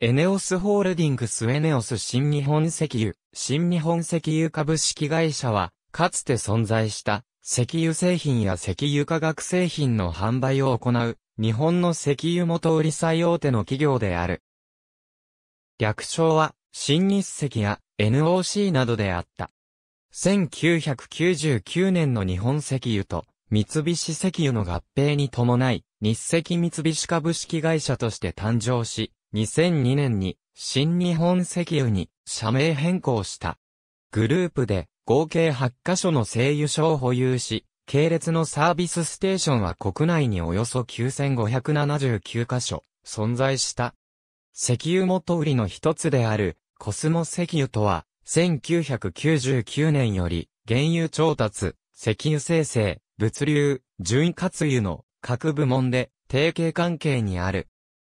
エネオスホールディングスエネオス新日本石油、新日本石油株式会社は、かつて存在した石油製品や石油化学製品の販売を行う、日本の石油元売り最大手の企業である。略称は、新日石や NOC などであった。1999年の日本石油と三菱石油の合併に伴い、日石三菱株式会社として誕生し、2002年に新日本石油に社名変更した。グループで合計8カ所の製油所を保有し、系列のサービスステーションは国内におよそ9579カ所存在した。石油元売りの一つであるコスモ石油とは、1999年より原油調達、石油生成、物流、潤滑油の各部門で提携関係にある。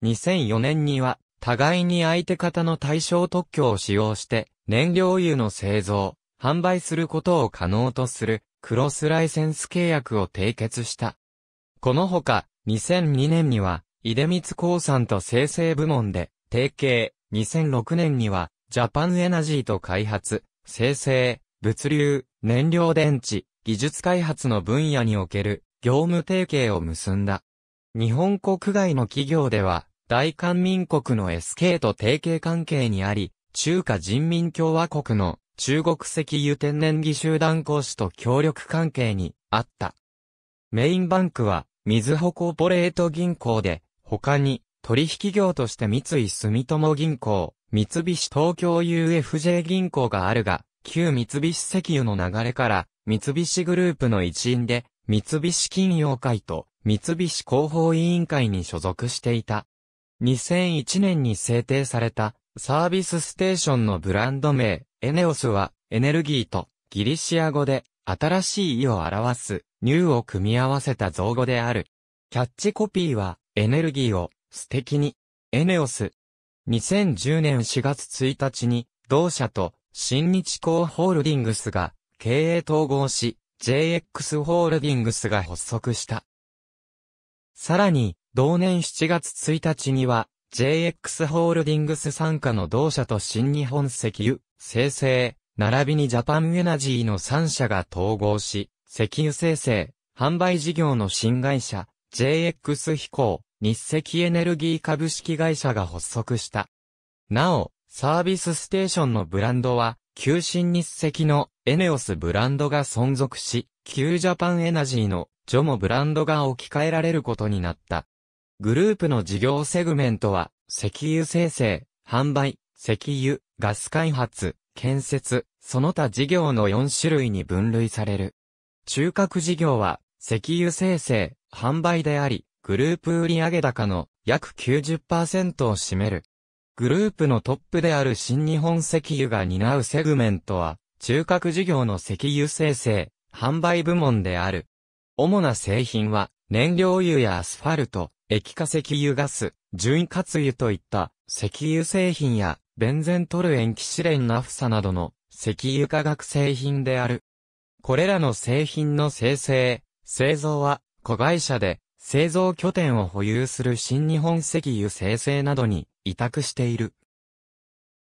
2004年には、互いに相手方の対象特許を使用して、燃料油の製造、販売することを可能とする、クロスライセンス契約を締結した。このほか、2002年には、出光興産と生成部門で、提携、2006年には、ジャパンエナジーと開発、生成、物流、燃料電池、技術開発の分野における、業務提携を結んだ。日本国外の企業では、大韓民国の SK と提携関係にあり、中華人民共和国の中国石油天然技集団講師と協力関係にあった。メインバンクは、水穂コーポレート銀行で、他に、取引業として三井住友銀行、三菱東京 UFJ 銀行があるが、旧三菱石油の流れから、三菱グループの一員で、三菱金融会と、三菱広報委員会に所属していた。2001年に制定されたサービスステーションのブランド名、エネオスはエネルギーとギリシア語で新しい意を表すニューを組み合わせた造語である。キャッチコピーはエネルギーを素敵にエネオス。2010年4月1日に同社と新日光ホールディングスが経営統合し JX ホールディングスが発足した。さらに、同年7月1日には、JX ホールディングス傘下の同社と新日本石油、生成、並びにジャパンエナジーの3社が統合し、石油生成、販売事業の新会社、JX 飛行、日赤エネルギー株式会社が発足した。なお、サービスステーションのブランドは、旧新日赤のエネオスブランドが存続し、旧ジャパンエナジーのジョモブランドが置き換えられることになった。グループの事業セグメントは、石油生成、販売、石油、ガス開発、建設、その他事業の4種類に分類される。中核事業は、石油生成、販売であり、グループ売上高の約90%を占める。グループのトップである新日本石油が担うセグメントは、中核事業の石油生成、販売部門である。主な製品は、燃料油やアスファルト、液化石油ガス、潤滑油といった石油製品や、ベンゼントル塩基レンナフサなどの石油化学製品である。これらの製品の生成、製造は、子会社で、製造拠点を保有する新日本石油生成などに委託している。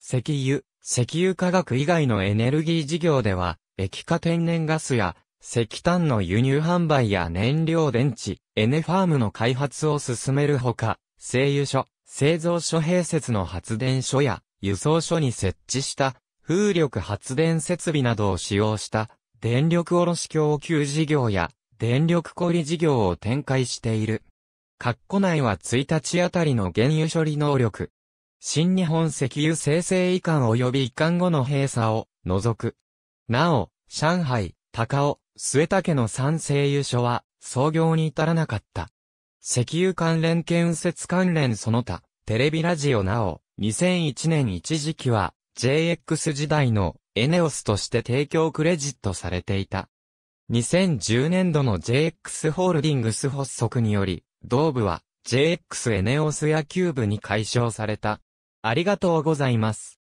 石油、石油化学以外のエネルギー事業では、液化天然ガスや石炭の輸入販売や燃料電池、エネファームの開発を進めるほか、製油所、製造所併設の発電所や輸送所に設置した風力発電設備などを使用した電力卸供給事業や電力小売事業を展開している。括弧内は1日あたりの原油処理能力。新日本石油生成移管及び移管後の閉鎖を除く。なお、上海、高尾、末竹の三声油所は、創業に至らなかった。石油関連建設関連その他、テレビラジオなお、2001年一時期は、JX 時代のエネオスとして提供クレジットされていた。2010年度の JX ホールディングス発足により、同部は JX エネオス野球部に解消された。ありがとうございます。